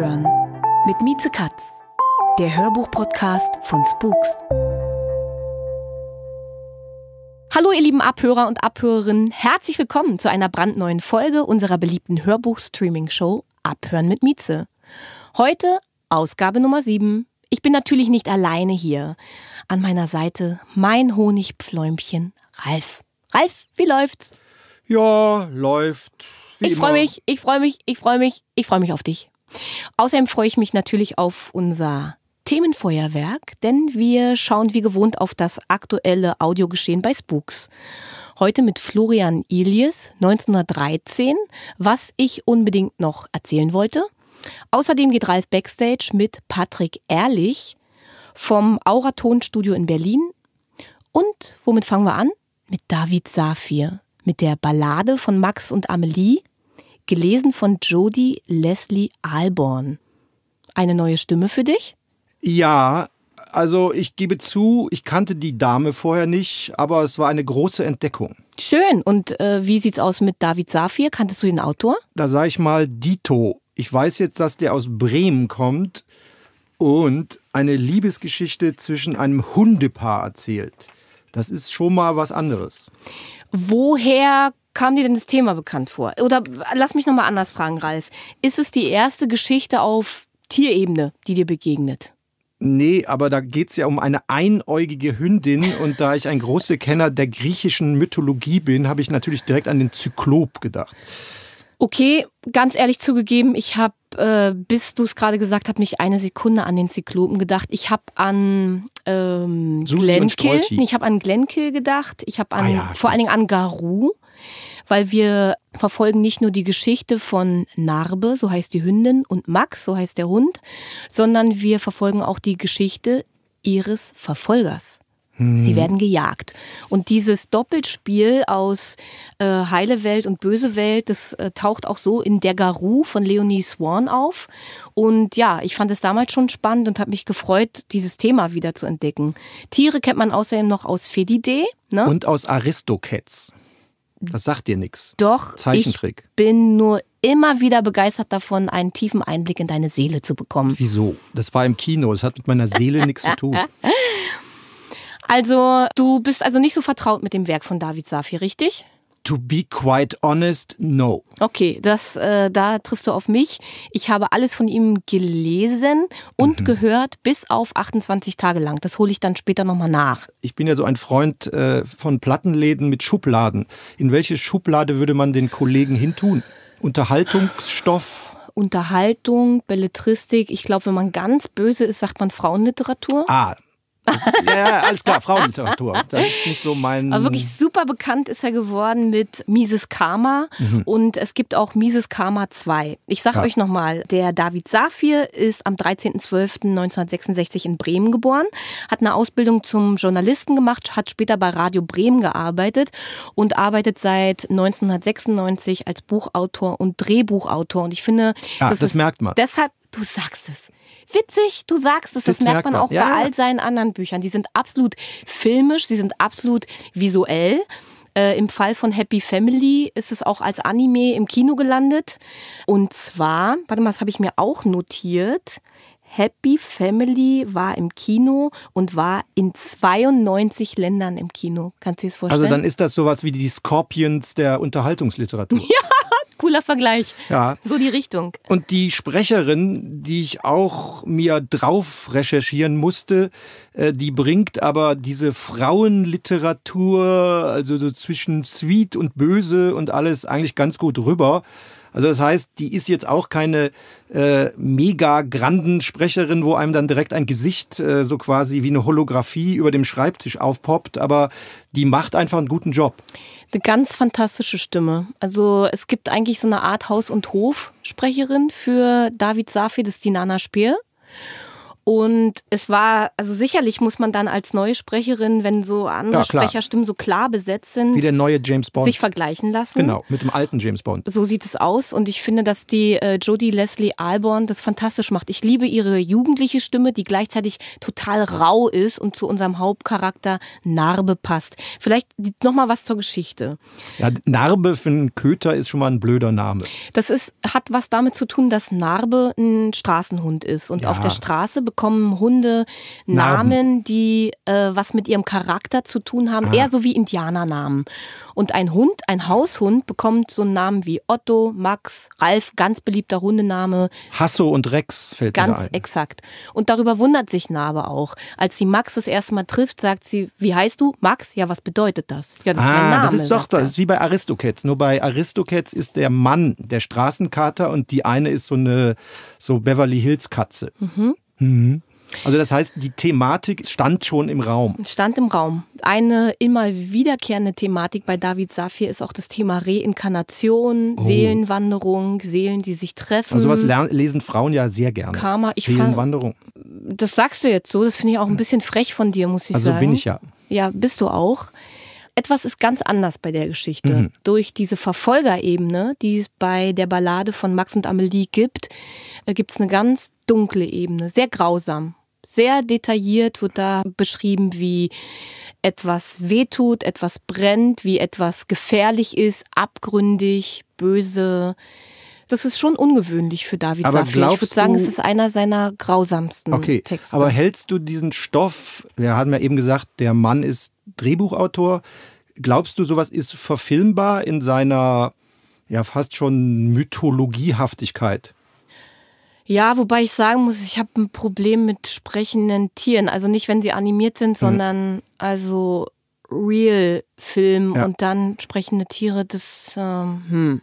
Hören mit Mieze Katz, der Hörbuch-Podcast von Spooks. Hallo ihr lieben Abhörer und Abhörerinnen, herzlich willkommen zu einer brandneuen Folge unserer beliebten Hörbuch-Streaming-Show Abhören mit Mieze. Heute Ausgabe Nummer 7. Ich bin natürlich nicht alleine hier. An meiner Seite mein Honigpfläumchen Ralf. Ralf, wie läuft's? Ja, läuft. ich freue mich, ich freue mich, ich freue mich, ich freue mich auf dich. Außerdem freue ich mich natürlich auf unser Themenfeuerwerk, denn wir schauen wie gewohnt auf das aktuelle Audiogeschehen bei Spooks. Heute mit Florian Ilies 1913, was ich unbedingt noch erzählen wollte. Außerdem geht Ralf Backstage mit Patrick Ehrlich vom Auraton-Studio in Berlin. Und womit fangen wir an? Mit David Safir, mit der Ballade von Max und Amelie gelesen von Jodie Leslie Alborn. Eine neue Stimme für dich? Ja, also ich gebe zu, ich kannte die Dame vorher nicht, aber es war eine große Entdeckung. Schön. Und äh, wie sieht's aus mit David Safir? Kanntest du den Autor? Da sage ich mal Dito. Ich weiß jetzt, dass der aus Bremen kommt und eine Liebesgeschichte zwischen einem Hundepaar erzählt. Das ist schon mal was anderes. Woher kam dir denn das Thema bekannt vor? Oder lass mich nochmal anders fragen, Ralf. Ist es die erste Geschichte auf Tierebene, die dir begegnet? Nee, aber da geht es ja um eine einäugige Hündin. Und da ich ein großer Kenner der griechischen Mythologie bin, habe ich natürlich direkt an den Zyklop gedacht. Okay, ganz ehrlich zugegeben, ich habe äh, bis du es gerade gesagt hast, nicht eine Sekunde an den Zyklopen gedacht. Ich habe an ähm, Glenkill, ich habe an Glenkill gedacht. Ich habe ah, ja, vor allen Dingen an Garou, weil wir verfolgen nicht nur die Geschichte von Narbe, so heißt die Hündin, und Max, so heißt der Hund, sondern wir verfolgen auch die Geschichte ihres Verfolgers. Sie mhm. werden gejagt. Und dieses Doppelspiel aus äh, heile Welt und böse Welt, das äh, taucht auch so in Der Garou von Leonie Swan auf. Und ja, ich fand es damals schon spannend und habe mich gefreut, dieses Thema wieder zu entdecken. Tiere kennt man außerdem noch aus Felide. Ne? Und aus Aristocats. Das sagt dir nichts. Doch, Zeichentrick. ich bin nur immer wieder begeistert davon, einen tiefen Einblick in deine Seele zu bekommen. Wieso? Das war im Kino, das hat mit meiner Seele nichts zu tun. Also du bist also nicht so vertraut mit dem Werk von David Safi, richtig? To be quite honest, no. Okay, das, äh, da triffst du auf mich. Ich habe alles von ihm gelesen und mhm. gehört, bis auf 28 Tage lang. Das hole ich dann später nochmal nach. Ich bin ja so ein Freund äh, von Plattenläden mit Schubladen. In welche Schublade würde man den Kollegen hintun? Unterhaltungsstoff? Unterhaltung, Belletristik. Ich glaube, wenn man ganz böse ist, sagt man Frauenliteratur. Ah, ja, alles klar, Frauenliteratur. Das ist nicht so mein. Aber wirklich super bekannt ist er geworden mit Mises Karma mhm. und es gibt auch Mises Karma 2. Ich sag ja. euch nochmal, der David Safir ist am 13.12.1966 in Bremen geboren, hat eine Ausbildung zum Journalisten gemacht, hat später bei Radio Bremen gearbeitet und arbeitet seit 1996 als Buchautor und Drehbuchautor. Und ich finde, ja, das, das merkt man. Deshalb Du sagst es. Witzig, du sagst es. Das, das merkt man, man. auch ja. bei all seinen anderen Büchern. Die sind absolut filmisch, sie sind absolut visuell. Äh, Im Fall von Happy Family ist es auch als Anime im Kino gelandet. Und zwar, warte mal, das habe ich mir auch notiert. Happy Family war im Kino und war in 92 Ländern im Kino. Kannst du dir das vorstellen? Also dann ist das sowas wie die Scorpions der Unterhaltungsliteratur. Ja, Cooler Vergleich. Ja. So die Richtung. Und die Sprecherin, die ich auch mir drauf recherchieren musste, äh, die bringt aber diese Frauenliteratur, also so zwischen Sweet und Böse und alles eigentlich ganz gut rüber. Also das heißt, die ist jetzt auch keine äh, mega granden Sprecherin, wo einem dann direkt ein Gesicht äh, so quasi wie eine Holographie über dem Schreibtisch aufpoppt, aber die macht einfach einen guten Job. Eine ganz fantastische Stimme. Also es gibt eigentlich so eine Art Haus- und Hof-Sprecherin für David Safi, das ist die Nana Speer. Und es war, also sicherlich muss man dann als neue Sprecherin, wenn so andere ja, Sprecherstimmen so klar besetzt sind, wie der neue James Bond, sich vergleichen lassen. Genau, mit dem alten James Bond. So sieht es aus. Und ich finde, dass die äh, Jodie Leslie Alborn das fantastisch macht. Ich liebe ihre jugendliche Stimme, die gleichzeitig total rau ist und zu unserem Hauptcharakter Narbe passt. Vielleicht nochmal was zur Geschichte. Ja, Narbe für einen Köter ist schon mal ein blöder Name. Das ist, hat was damit zu tun, dass Narbe ein Straßenhund ist und ja. auf der Straße bekommen Hunde Namen, Narben. die äh, was mit ihrem Charakter zu tun haben, ah. eher so wie Indianernamen. Und ein Hund, ein Haushund, bekommt so einen Namen wie Otto, Max, Ralf, ganz beliebter Hundename. Hasso und Rex fällt ganz mir Ganz exakt. Und darüber wundert sich Narbe auch. Als sie Max das erste Mal trifft, sagt sie, wie heißt du? Max? Ja, was bedeutet das? Ja, das ah, ist mein ah, Name. Das ist doch, das ist wie bei Aristocats. Nur bei Aristocats ist der Mann der Straßenkater und die eine ist so eine so Beverly Hills Katze. Mhm. Mhm. Also das heißt, die Thematik stand schon im Raum. Stand im Raum. Eine immer wiederkehrende Thematik bei David Safir ist auch das Thema Reinkarnation, oh. Seelenwanderung, Seelen, die sich treffen. Also sowas lesen Frauen ja sehr gerne. Karma, ich Seelenwanderung. Fand, das sagst du jetzt so, das finde ich auch ein bisschen frech von dir, muss ich also sagen. Also bin ich ja. Ja, bist du auch. Etwas ist ganz anders bei der Geschichte. Mhm. Durch diese Verfolgerebene, die es bei der Ballade von Max und Amelie gibt, äh, gibt es eine ganz dunkle Ebene, sehr grausam. Sehr detailliert wird da beschrieben, wie etwas wehtut, etwas brennt, wie etwas gefährlich ist, abgründig, böse. Das ist schon ungewöhnlich für David aber Safir. Ich würde sagen, es ist einer seiner grausamsten okay, Texte. Aber hältst du diesen Stoff, wir haben ja eben gesagt, der Mann ist Drehbuchautor. Glaubst du, sowas ist verfilmbar in seiner ja fast schon Mythologiehaftigkeit? Ja, wobei ich sagen muss, ich habe ein Problem mit sprechenden Tieren. Also nicht, wenn sie animiert sind, mhm. sondern also Real-Film ja. und dann sprechende Tiere. Das, ähm, hm.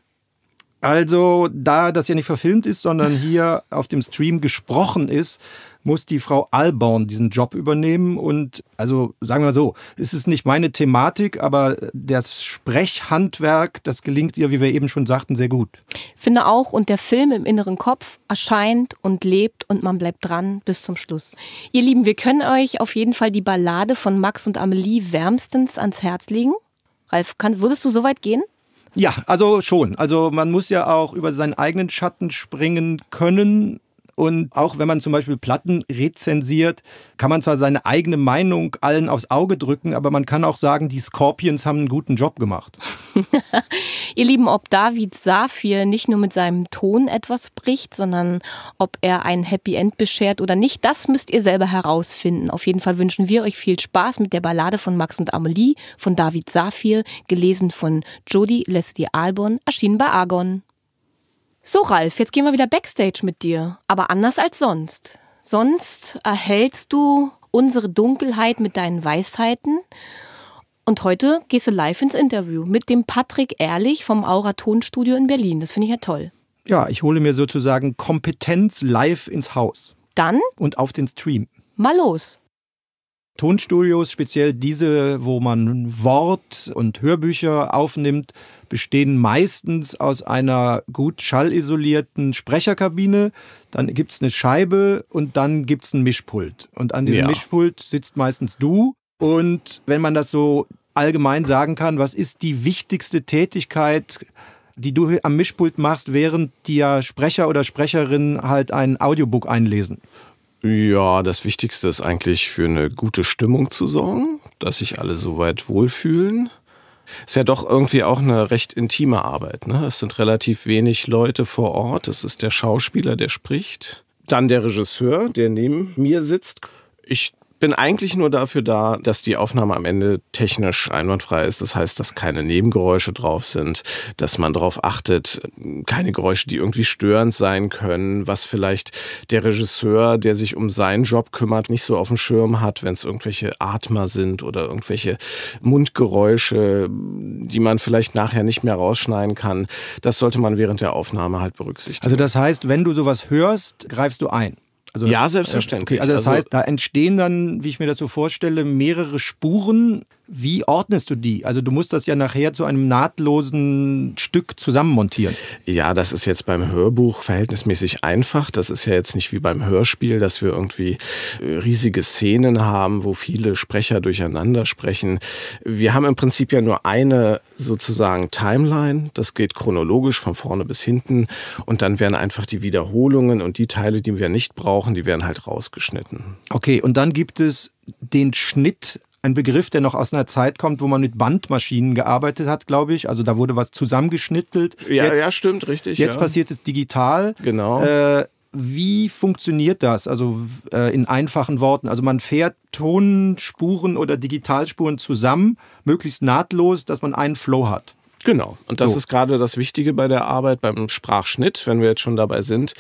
Also, da das ja nicht verfilmt ist, sondern hier auf dem Stream gesprochen ist, muss die Frau Alborn diesen Job übernehmen. Und also sagen wir so, es ist nicht meine Thematik, aber das Sprechhandwerk, das gelingt ihr, wie wir eben schon sagten, sehr gut. finde auch, und der Film im inneren Kopf erscheint und lebt und man bleibt dran bis zum Schluss. Ihr Lieben, wir können euch auf jeden Fall die Ballade von Max und Amelie wärmstens ans Herz legen. Ralf, kann, würdest du so weit gehen? Ja, also schon. Also man muss ja auch über seinen eigenen Schatten springen können und auch wenn man zum Beispiel Platten rezensiert, kann man zwar seine eigene Meinung allen aufs Auge drücken, aber man kann auch sagen, die Scorpions haben einen guten Job gemacht. Ihr Lieben, ob David Safir nicht nur mit seinem Ton etwas bricht, sondern ob er ein Happy End beschert oder nicht, das müsst ihr selber herausfinden. Auf jeden Fall wünschen wir euch viel Spaß mit der Ballade von Max und Amelie von David Safir, gelesen von Jody Leslie Albon, erschienen bei Argon. So, Ralf, jetzt gehen wir wieder backstage mit dir, aber anders als sonst. Sonst erhältst du unsere Dunkelheit mit deinen Weisheiten. Und heute gehst du live ins Interview mit dem Patrick Ehrlich vom Aura Tonstudio in Berlin. Das finde ich ja toll. Ja, ich hole mir sozusagen Kompetenz live ins Haus. Dann? Und auf den Stream. Mal los. Tonstudios, speziell diese, wo man Wort- und Hörbücher aufnimmt, bestehen meistens aus einer gut schallisolierten Sprecherkabine. Dann gibt es eine Scheibe und dann gibt es ein Mischpult. Und an diesem ja. Mischpult sitzt meistens du. Und wenn man das so allgemein sagen kann, was ist die wichtigste Tätigkeit, die du am Mischpult machst, während dir Sprecher oder Sprecherin halt ein Audiobook einlesen? Ja, das Wichtigste ist eigentlich für eine gute Stimmung zu sorgen, dass sich alle soweit wohlfühlen. Ist ja doch irgendwie auch eine recht intime Arbeit. Ne? Es sind relativ wenig Leute vor Ort. Es ist der Schauspieler, der spricht. Dann der Regisseur, der neben mir sitzt. Ich bin eigentlich nur dafür da, dass die Aufnahme am Ende technisch einwandfrei ist. Das heißt, dass keine Nebengeräusche drauf sind, dass man darauf achtet, keine Geräusche, die irgendwie störend sein können, was vielleicht der Regisseur, der sich um seinen Job kümmert, nicht so auf dem Schirm hat, wenn es irgendwelche Atmer sind oder irgendwelche Mundgeräusche, die man vielleicht nachher nicht mehr rausschneiden kann. Das sollte man während der Aufnahme halt berücksichtigen. Also das heißt, wenn du sowas hörst, greifst du ein. Also, ja, äh, selbstverständlich. Okay, also das also, heißt, da entstehen dann, wie ich mir das so vorstelle, mehrere Spuren. Wie ordnest du die? Also du musst das ja nachher zu einem nahtlosen Stück zusammenmontieren. Ja, das ist jetzt beim Hörbuch verhältnismäßig einfach. Das ist ja jetzt nicht wie beim Hörspiel, dass wir irgendwie äh, riesige Szenen haben, wo viele Sprecher durcheinander sprechen. Wir haben im Prinzip ja nur eine sozusagen Timeline. Das geht chronologisch von vorne bis hinten. Und dann werden einfach die Wiederholungen und die Teile, die wir nicht brauchen, brauchen, die werden halt rausgeschnitten. Okay, und dann gibt es den Schnitt, ein Begriff, der noch aus einer Zeit kommt, wo man mit Bandmaschinen gearbeitet hat, glaube ich. Also da wurde was zusammengeschnittelt. Ja, jetzt, ja stimmt, richtig. Jetzt ja. passiert es digital. Genau. Äh, wie funktioniert das? Also äh, in einfachen Worten. Also man fährt Tonspuren oder Digitalspuren zusammen, möglichst nahtlos, dass man einen Flow hat. Genau. Und das so. ist gerade das Wichtige bei der Arbeit, beim Sprachschnitt, wenn wir jetzt schon dabei sind,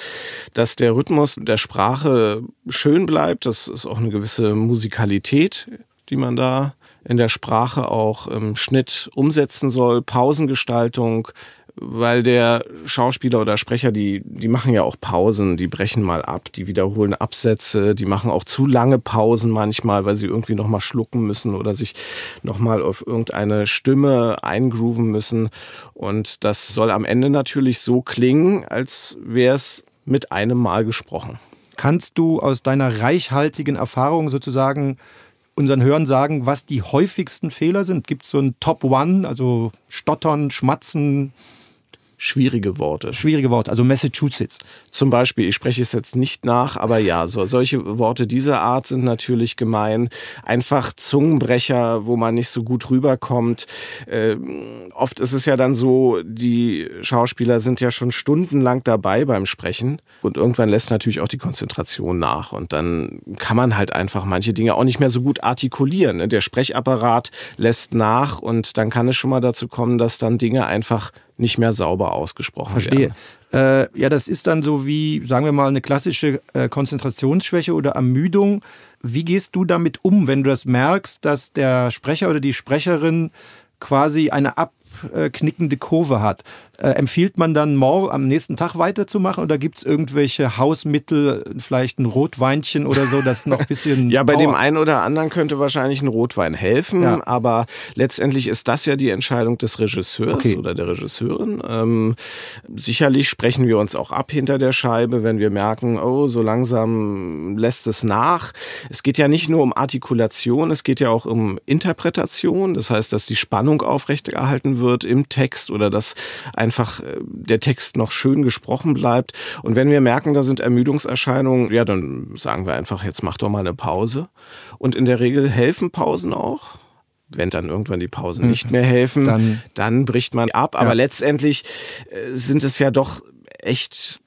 dass der Rhythmus der Sprache schön bleibt. Das ist auch eine gewisse Musikalität, die man da in der Sprache auch im Schnitt umsetzen soll. Pausengestaltung, weil der Schauspieler oder Sprecher, die, die machen ja auch Pausen, die brechen mal ab, die wiederholen Absätze, die machen auch zu lange Pausen manchmal, weil sie irgendwie nochmal schlucken müssen oder sich nochmal auf irgendeine Stimme eingrooven müssen. Und das soll am Ende natürlich so klingen, als wäre es mit einem Mal gesprochen. Kannst du aus deiner reichhaltigen Erfahrung sozusagen unseren Hörern sagen, was die häufigsten Fehler sind? Gibt es so einen Top One, also Stottern, Schmatzen, Schwierige Worte. Schwierige Worte, also Massachusetts. Zum Beispiel, ich spreche es jetzt nicht nach, aber ja, so, solche Worte dieser Art sind natürlich gemein. Einfach Zungenbrecher, wo man nicht so gut rüberkommt. Äh, oft ist es ja dann so, die Schauspieler sind ja schon stundenlang dabei beim Sprechen und irgendwann lässt natürlich auch die Konzentration nach und dann kann man halt einfach manche Dinge auch nicht mehr so gut artikulieren. Ne? Der Sprechapparat lässt nach und dann kann es schon mal dazu kommen, dass dann Dinge einfach nicht mehr sauber ausgesprochen Verstehe. werden. Äh, ja, das ist dann so wie, sagen wir mal, eine klassische äh, Konzentrationsschwäche oder Ermüdung. Wie gehst du damit um, wenn du das merkst, dass der Sprecher oder die Sprecherin quasi eine abknickende Kurve hat? äh, empfiehlt man dann morgen am nächsten Tag weiterzumachen oder gibt es irgendwelche Hausmittel, vielleicht ein Rotweinchen oder so, das noch ein bisschen. ja, bei dem einen oder anderen könnte wahrscheinlich ein Rotwein helfen, ja. aber letztendlich ist das ja die Entscheidung des Regisseurs okay. oder der Regisseurin. Ähm, sicherlich sprechen wir uns auch ab hinter der Scheibe, wenn wir merken, oh, so langsam lässt es nach. Es geht ja nicht nur um Artikulation, es geht ja auch um Interpretation. Das heißt, dass die Spannung aufrechterhalten wird im Text oder dass ein einfach äh, der Text noch schön gesprochen bleibt. Und wenn wir merken, da sind Ermüdungserscheinungen, ja, dann sagen wir einfach, jetzt mach doch mal eine Pause. Und in der Regel helfen Pausen auch wenn dann irgendwann die Pausen mhm. nicht mehr helfen, dann, dann bricht man ab. Aber ja. letztendlich äh, sind es ja doch echt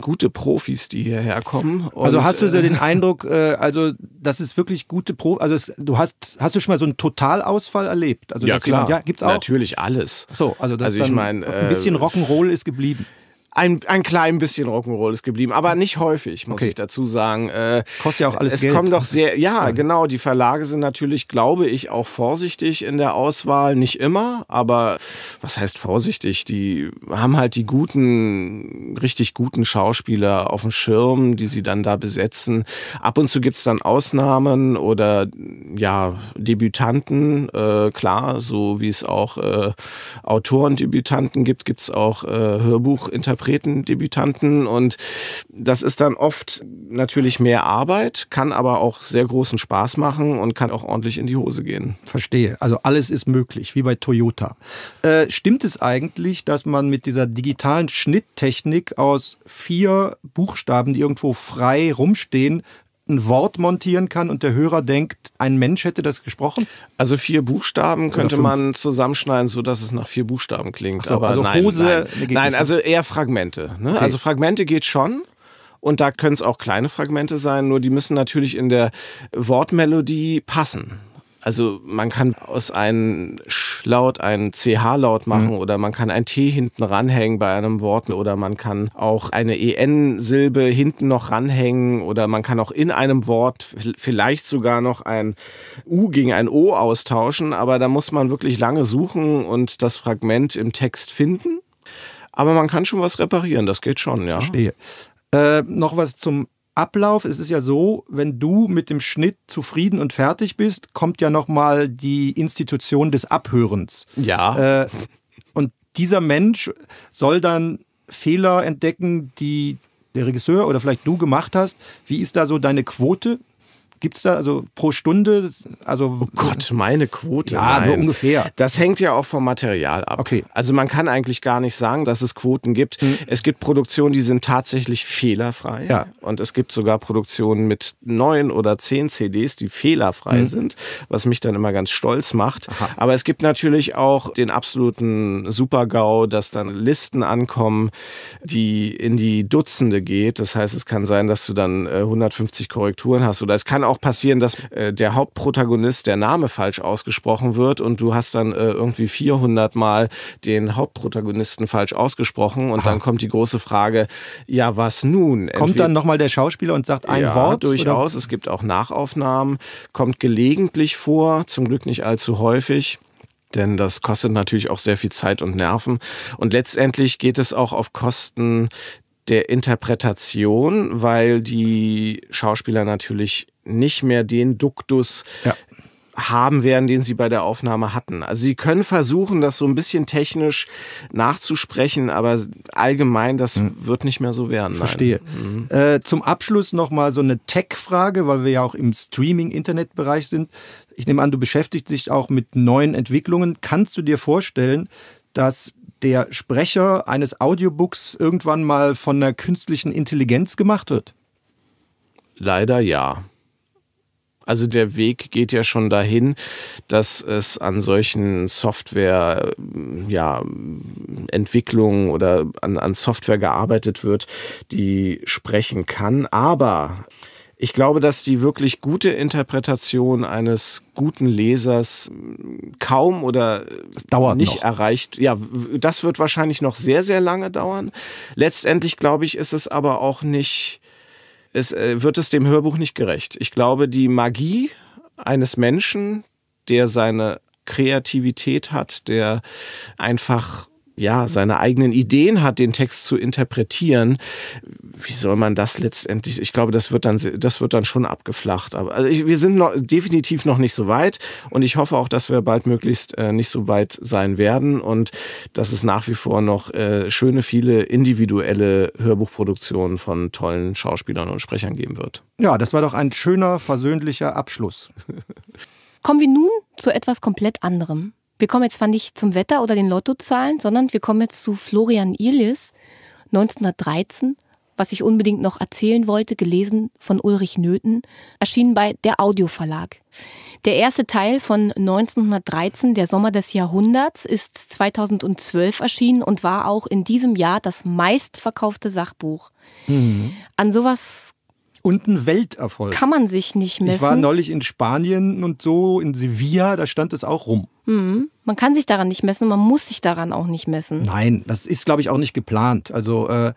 gute Profis, die hierher kommen. also hast du so äh, den Eindruck, äh, also das ist wirklich gute Profis, also es, du hast, hast du schon mal so einen Totalausfall erlebt? Also, ja, klar. Jemand, ja, gibt's auch? Natürlich alles. So, also, das also ich mein, äh, ein bisschen äh, Rock'n'Roll ist geblieben ein, ein klein bisschen Rock'n'Roll ist geblieben, aber nicht häufig, muss okay. ich dazu sagen. Äh, Kostet ja auch alles es Geld. Es kommen doch sehr, ja, genau, die Verlage sind natürlich, glaube ich, auch vorsichtig in der Auswahl. Nicht immer, aber was heißt vorsichtig? Die haben halt die guten, richtig guten Schauspieler auf dem Schirm, die sie dann da besetzen. Ab und zu gibt es dann Ausnahmen oder ja, Debütanten, äh, klar, so wie es auch äh, Autorendebütanten gibt, gibt es auch äh, Hörbuchinterpretationen. Interpreten, Debütanten und das ist dann oft natürlich mehr Arbeit, kann aber auch sehr großen Spaß machen und kann auch ordentlich in die Hose gehen. Verstehe. Also alles ist möglich, wie bei Toyota. Äh, stimmt es eigentlich, dass man mit dieser digitalen Schnitttechnik aus vier Buchstaben, die irgendwo frei rumstehen, ein Wort montieren kann und der Hörer denkt, ein Mensch hätte das gesprochen? Also vier Buchstaben könnte man zusammenschneiden, sodass es nach vier Buchstaben klingt. So, Aber also nein, Hose, nein, nein also eher Fragmente. Ne? Okay. Also Fragmente geht schon. Und da können es auch kleine Fragmente sein, nur die müssen natürlich in der Wortmelodie passen. Also man kann aus einem Sch-Laut einen CH-Laut machen mhm. oder man kann ein T hinten ranhängen bei einem Wort oder man kann auch eine EN-Silbe hinten noch ranhängen oder man kann auch in einem Wort vielleicht sogar noch ein U gegen ein O austauschen, aber da muss man wirklich lange suchen und das Fragment im Text finden. Aber man kann schon was reparieren, das geht schon, ja. Verstehe. Äh, noch was zum Ablauf es ist ja so, wenn du mit dem Schnitt zufrieden und fertig bist, kommt ja nochmal die Institution des Abhörens. Ja. Äh, und dieser Mensch soll dann Fehler entdecken, die der Regisseur oder vielleicht du gemacht hast. Wie ist da so deine Quote? Gibt es da also pro Stunde? Also oh Gott, meine Quote. Ja, nein. nur ungefähr. Das hängt ja auch vom Material ab. Okay. Also man kann eigentlich gar nicht sagen, dass es Quoten gibt. Hm. Es gibt Produktionen, die sind tatsächlich fehlerfrei. Ja. Und es gibt sogar Produktionen mit neun oder zehn CDs, die fehlerfrei hm. sind, was mich dann immer ganz stolz macht. Aha. Aber es gibt natürlich auch den absoluten Super-GAU, dass dann Listen ankommen, die in die Dutzende geht. Das heißt, es kann sein, dass du dann 150 äh, Korrekturen hast oder es kann auch passieren, dass äh, der Hauptprotagonist, der Name falsch ausgesprochen wird und du hast dann äh, irgendwie 400 Mal den Hauptprotagonisten falsch ausgesprochen und Aha. dann kommt die große Frage, ja, was nun? Entweder, kommt dann nochmal der Schauspieler und sagt ein ja, Wort? durchaus. Oder? Es gibt auch Nachaufnahmen, kommt gelegentlich vor, zum Glück nicht allzu häufig denn das kostet natürlich auch sehr viel Zeit und Nerven. Und letztendlich geht es auch auf Kosten der Interpretation, weil die Schauspieler natürlich nicht mehr den Duktus ja. haben werden, den sie bei der Aufnahme hatten. Also sie können versuchen, das so ein bisschen technisch nachzusprechen, aber allgemein, das mhm. wird nicht mehr so werden. Verstehe. Mhm. Äh, zum Abschluss nochmal so eine Tech-Frage, weil wir ja auch im Streaming-Internet-Bereich sind. Ich nehme an, du beschäftigst dich auch mit neuen Entwicklungen. Kannst du dir vorstellen, dass der Sprecher eines Audiobooks irgendwann mal von einer künstlichen Intelligenz gemacht wird? Leider ja. Also der Weg geht ja schon dahin, dass es an solchen Software, äh, ja, Entwicklungen oder an, an Software gearbeitet wird, die sprechen kann. Aber ich glaube, dass die wirklich gute Interpretation eines guten Lesers hm, kaum oder nicht noch. erreicht. Ja, das wird wahrscheinlich noch sehr, sehr lange dauern. Letztendlich, glaube ich, ist es aber auch nicht, es äh, wird es dem Hörbuch nicht gerecht. Ich glaube, die Magie eines Menschen, der seine Kreativität hat, der einfach ja, seine eigenen Ideen hat, den Text zu interpretieren. Wie soll man das letztendlich? Ich glaube, das wird dann, das wird dann schon abgeflacht. Aber also ich, wir sind noch, definitiv noch nicht so weit und ich hoffe auch, dass wir bald möglichst äh, nicht so weit sein werden und dass es nach wie vor noch äh, schöne, viele individuelle Hörbuchproduktionen von tollen Schauspielern und Sprechern geben wird. Ja, das war doch ein schöner, versöhnlicher Abschluss. Kommen wir nun zu etwas komplett anderem. Wir kommen jetzt zwar nicht zum Wetter oder den Lottozahlen, sondern wir kommen jetzt zu Florian Illis, 1913, was ich unbedingt noch erzählen wollte, gelesen von Ulrich Nöthen, erschienen bei der Audio Verlag. Der erste Teil von 1913, der Sommer des Jahrhunderts, ist 2012 erschienen und war auch in diesem Jahr das meistverkaufte Sachbuch. Mhm. An sowas und ein Welterfolg. Kann man sich nicht messen. Ich war neulich in Spanien und so, in Sevilla, da stand es auch rum. Mhm. Man kann sich daran nicht messen, man muss sich daran auch nicht messen. Nein, das ist, glaube ich, auch nicht geplant. Also äh,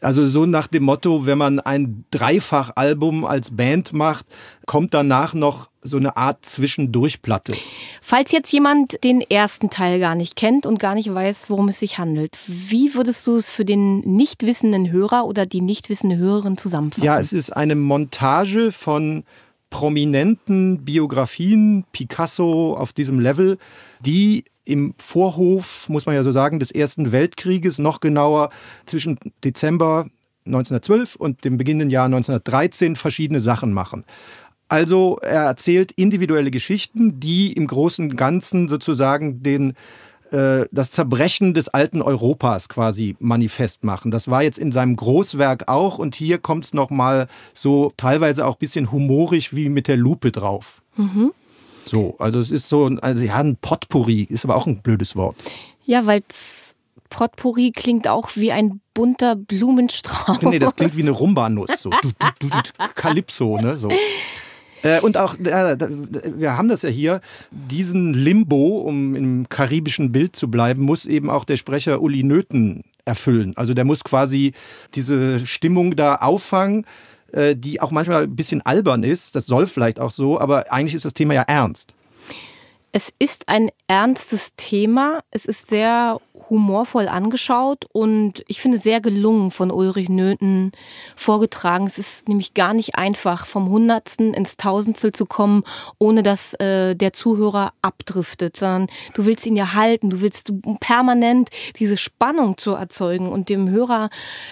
also so nach dem Motto, wenn man ein Dreifachalbum als Band macht, kommt danach noch so eine Art Zwischendurchplatte. Falls jetzt jemand den ersten Teil gar nicht kennt und gar nicht weiß, worum es sich handelt, wie würdest du es für den nicht wissenden Hörer oder die nicht wissende Hörerin zusammenfassen? Ja, es ist eine Montage von prominenten Biografien, Picasso auf diesem Level, die im Vorhof, muss man ja so sagen, des Ersten Weltkrieges, noch genauer zwischen Dezember 1912 und dem beginnenden Jahr 1913 verschiedene Sachen machen. Also er erzählt individuelle Geschichten, die im großen Ganzen sozusagen den äh, das Zerbrechen des alten Europas quasi manifest machen. Das war jetzt in seinem Großwerk auch und hier kommt es nochmal so teilweise auch ein bisschen humorisch wie mit der Lupe drauf. Mhm. So, also es ist so ein, also ja, ein Potpourri, ist aber auch ein blödes Wort. Ja, weil Potpourri klingt auch wie ein bunter Blumenstrauß. Nee, das klingt wie eine rumba so. Kalypso, ne, so. Äh, und auch, äh, wir haben das ja hier, diesen Limbo, um im karibischen Bild zu bleiben, muss eben auch der Sprecher Uli Nöten erfüllen. Also der muss quasi diese Stimmung da auffangen äh, die auch manchmal ein bisschen albern ist. Das soll vielleicht auch so, aber eigentlich ist das Thema ja ernst. Es ist ein ernstes Thema. Es ist sehr humorvoll angeschaut und ich finde sehr gelungen von Ulrich Nöten vorgetragen. Es ist nämlich gar nicht einfach, vom Hundertsten ins Tausendstel zu kommen, ohne dass äh, der Zuhörer abdriftet, sondern du willst ihn ja halten, du willst permanent diese Spannung zu erzeugen und dem Hörer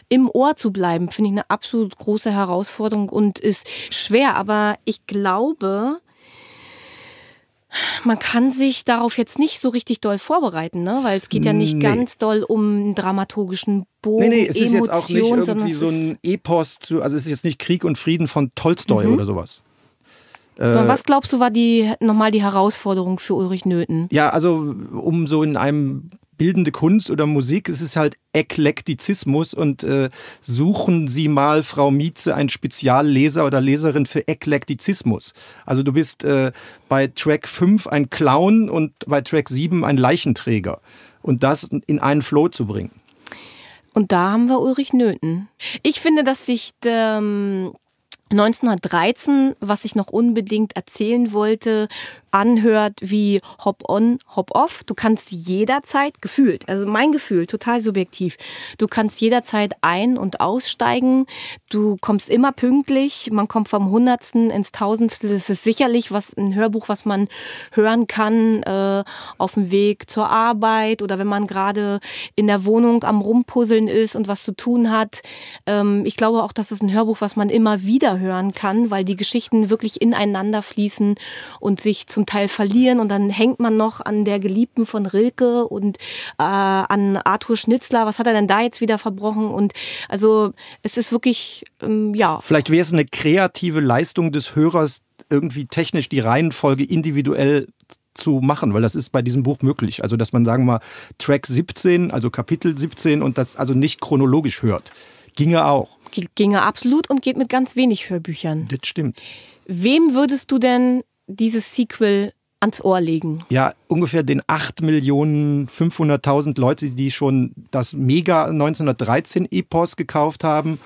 im Ohr zu bleiben, finde ich eine absolut große Herausforderung und ist schwer. Aber ich glaube, man kann sich darauf jetzt nicht so richtig doll vorbereiten, ne? weil es geht ja nicht nee. ganz doll um einen dramaturgischen Bogen. Nee, nee, es Emotion, ist jetzt auch nicht irgendwie so ein Epos, zu, also es ist jetzt nicht Krieg und Frieden von Tolstoi mhm. oder sowas. So, äh, was glaubst du, war die nochmal die Herausforderung für Ulrich Nöthen? Ja, also um so in einem bildende Kunst oder Musik, es ist halt Eklektizismus und äh, suchen Sie mal, Frau Mietze, einen Spezialleser oder Leserin für Eklektizismus. Also du bist äh, bei Track 5 ein Clown und bei Track 7 ein Leichenträger. Und das in einen Flow zu bringen. Und da haben wir Ulrich Nöten. Ich finde, dass sich ähm, 1913, was ich noch unbedingt erzählen wollte, anhört wie Hop-on, Hop-off. Du kannst jederzeit gefühlt, also mein Gefühl, total subjektiv. Du kannst jederzeit ein- und aussteigen. Du kommst immer pünktlich. Man kommt vom Hundertsten ins Tausendstel. Das ist sicherlich was, ein Hörbuch, was man hören kann äh, auf dem Weg zur Arbeit oder wenn man gerade in der Wohnung am Rumpuzzeln ist und was zu tun hat. Ähm, ich glaube auch, das ist ein Hörbuch, was man immer wieder hören kann, weil die Geschichten wirklich ineinander fließen und sich zum zum Teil verlieren und dann hängt man noch an der Geliebten von Rilke und äh, an Arthur Schnitzler. Was hat er denn da jetzt wieder verbrochen? Und also es ist wirklich, ähm, ja. Vielleicht wäre es eine kreative Leistung des Hörers, irgendwie technisch die Reihenfolge individuell zu machen, weil das ist bei diesem Buch möglich. Also, dass man sagen wir mal Track 17, also Kapitel 17 und das also nicht chronologisch hört. Ginge auch. Ginge absolut und geht mit ganz wenig Hörbüchern. Das stimmt. Wem würdest du denn dieses Sequel ans Ohr legen? Ja, ungefähr den 8.500.000 Millionen Leute, die schon das Mega 1913 Epos gekauft haben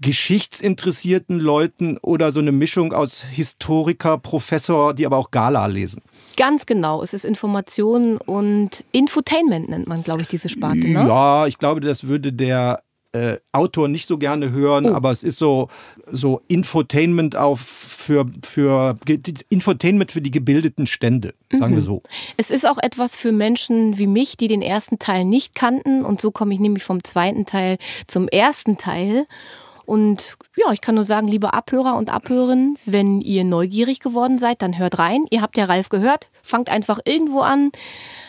geschichtsinteressierten Leuten oder so eine Mischung aus Historiker, Professor, die aber auch Gala lesen. Ganz genau, es ist Information und Infotainment nennt man, glaube ich, diese Sparte. Ne? Ja, ich glaube, das würde der äh, Autor nicht so gerne hören, oh. aber es ist so, so Infotainment auf für, für Infotainment für die gebildeten Stände, sagen mhm. wir so. Es ist auch etwas für Menschen wie mich, die den ersten Teil nicht kannten und so komme ich nämlich vom zweiten Teil zum ersten Teil. Und ja, ich kann nur sagen, liebe Abhörer und Abhörerinnen, wenn ihr neugierig geworden seid, dann hört rein. Ihr habt ja Ralf gehört, fangt einfach irgendwo an.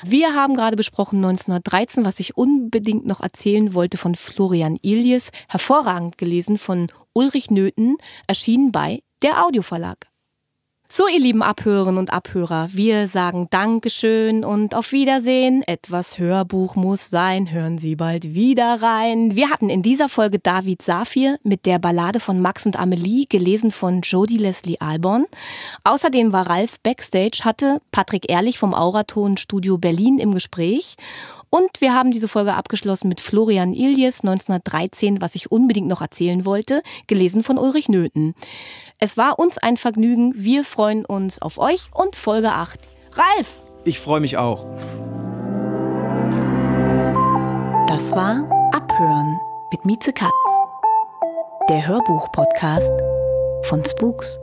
Wir haben gerade besprochen 1913, was ich unbedingt noch erzählen wollte von Florian Ilies, hervorragend gelesen von Ulrich Nöten, erschienen bei der Audioverlag. So, ihr lieben Abhörerinnen und Abhörer, wir sagen Dankeschön und auf Wiedersehen. Etwas Hörbuch muss sein, hören Sie bald wieder rein. Wir hatten in dieser Folge David Safir mit der Ballade von Max und Amelie, gelesen von Jodie Leslie Alborn. Außerdem war Ralf Backstage, hatte Patrick Ehrlich vom Auraton Studio Berlin im Gespräch. Und wir haben diese Folge abgeschlossen mit Florian Iljes 1913, was ich unbedingt noch erzählen wollte, gelesen von Ulrich Nöthen. Es war uns ein Vergnügen. Wir freuen uns auf euch und Folge 8. Ralf! Ich freue mich auch. Das war Abhören mit Mieze Katz, der Hörbuch-Podcast von Spooks.